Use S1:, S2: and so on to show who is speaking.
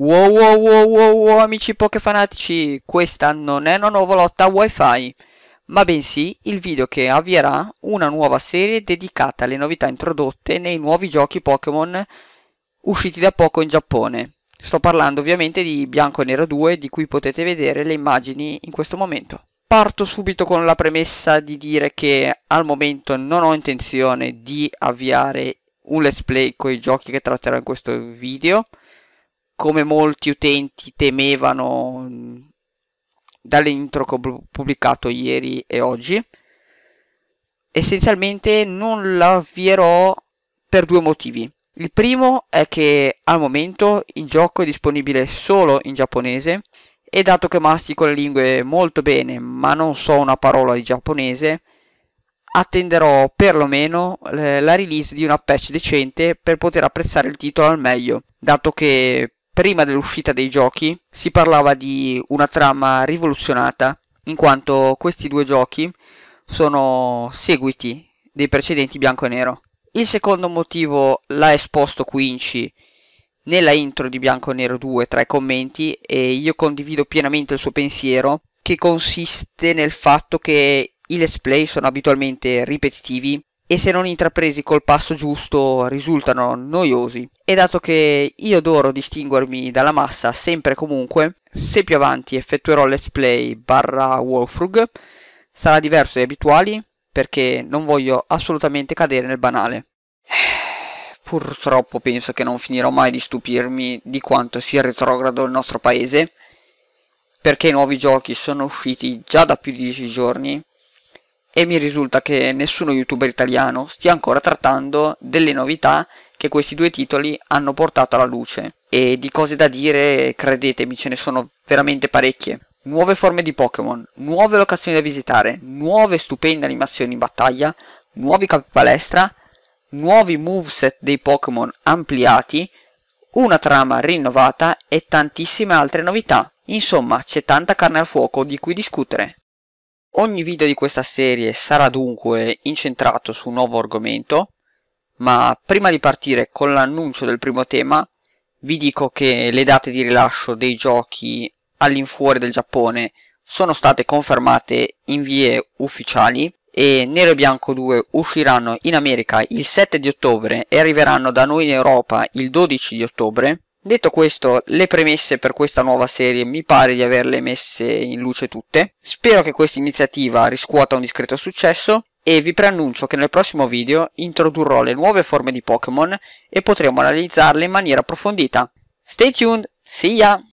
S1: Wow wow wow wow wow amici Pokéfanatici, questa non è una nuova lotta wifi, ma bensì il video che avvierà una nuova serie dedicata alle novità introdotte nei nuovi giochi Pokémon usciti da poco in Giappone. Sto parlando ovviamente di Bianco e Nero 2 di cui potete vedere le immagini in questo momento. Parto subito con la premessa di dire che al momento non ho intenzione di avviare un let's play con i giochi che tratterò in questo video come molti utenti temevano mm, dall'intro che ho pubblicato ieri e oggi essenzialmente non l'avvierò per due motivi il primo è che al momento il gioco è disponibile solo in giapponese e dato che mastico le lingue molto bene ma non so una parola di giapponese attenderò perlomeno eh, la release di una patch decente per poter apprezzare il titolo al meglio dato che prima dell'uscita dei giochi si parlava di una trama rivoluzionata, in quanto questi due giochi sono seguiti dei precedenti bianco e nero. Il secondo motivo l'ha esposto Quinci nella intro di Bianco e Nero 2 tra i commenti e io condivido pienamente il suo pensiero che consiste nel fatto che i let's play sono abitualmente ripetitivi e se non intrapresi col passo giusto risultano noiosi. E dato che io adoro distinguermi dalla massa sempre e comunque, se più avanti effettuerò let's play barra Wolfrug, sarà diverso dai abituali perché non voglio assolutamente cadere nel banale. Purtroppo penso che non finirò mai di stupirmi di quanto sia retrogrado il nostro paese, perché i nuovi giochi sono usciti già da più di 10 giorni e mi risulta che nessuno youtuber italiano stia ancora trattando delle novità che questi due titoli hanno portato alla luce. E di cose da dire, credetemi, ce ne sono veramente parecchie. Nuove forme di Pokémon, nuove locazioni da visitare, nuove stupende animazioni in battaglia, nuovi capi palestra, nuovi moveset dei Pokémon ampliati, una trama rinnovata e tantissime altre novità. Insomma, c'è tanta carne al fuoco di cui discutere. Ogni video di questa serie sarà dunque incentrato su un nuovo argomento, ma prima di partire con l'annuncio del primo tema, vi dico che le date di rilascio dei giochi all'infuori del Giappone sono state confermate in vie ufficiali e Nero e Bianco 2 usciranno in America il 7 di ottobre e arriveranno da noi in Europa il 12 di ottobre Detto questo, le premesse per questa nuova serie mi pare di averle messe in luce tutte. Spero che questa iniziativa riscuota un discreto successo e vi preannuncio che nel prossimo video introdurrò le nuove forme di Pokémon e potremo analizzarle in maniera approfondita. Stay tuned, see ya!